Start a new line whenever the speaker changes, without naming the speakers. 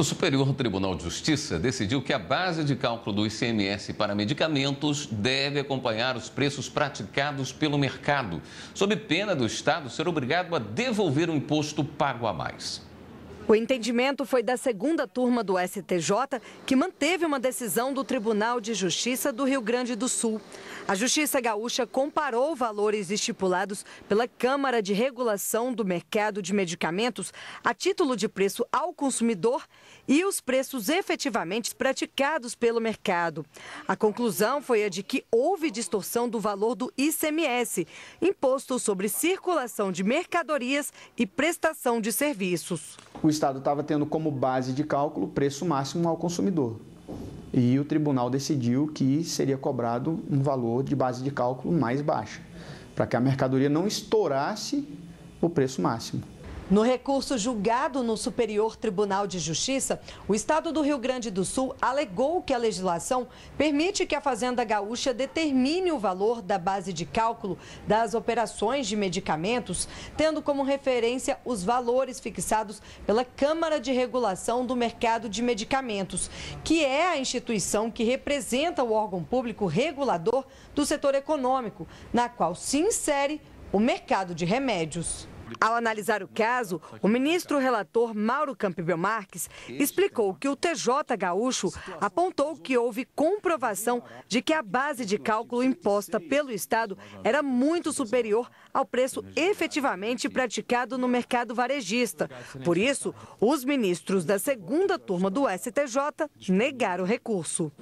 O Superior Tribunal de Justiça decidiu que a base de cálculo do ICMS para medicamentos deve acompanhar os preços praticados pelo mercado, sob pena do Estado ser obrigado a devolver o imposto pago a mais.
O entendimento foi da segunda turma do STJ, que manteve uma decisão do Tribunal de Justiça do Rio Grande do Sul. A Justiça Gaúcha comparou valores estipulados pela Câmara de Regulação do Mercado de Medicamentos a título de preço ao consumidor e os preços efetivamente praticados pelo mercado. A conclusão foi a de que houve distorção do valor do ICMS, imposto sobre circulação de mercadorias e prestação de serviços
o Estado estava tendo como base de cálculo o preço máximo ao consumidor. E o tribunal decidiu que seria cobrado um valor de base de cálculo mais baixo, para que a mercadoria não estourasse o preço máximo. No recurso julgado no Superior Tribunal de Justiça, o Estado
do Rio Grande do Sul alegou que a legislação permite que a Fazenda Gaúcha determine o valor da base de cálculo das operações de medicamentos, tendo como referência os valores fixados pela Câmara de Regulação do Mercado de Medicamentos, que é a instituição que representa o órgão público regulador do setor econômico, na qual se insere o mercado de remédios. Ao analisar o caso, o ministro relator Mauro Campbell Marques explicou é que o TJ Gaúcho apontou que houve comprovação de que a base de cálculo imposta pelo Estado era muito superior ao preço efetivamente praticado no mercado varejista. Por isso, os ministros da segunda turma do STJ negaram o recurso.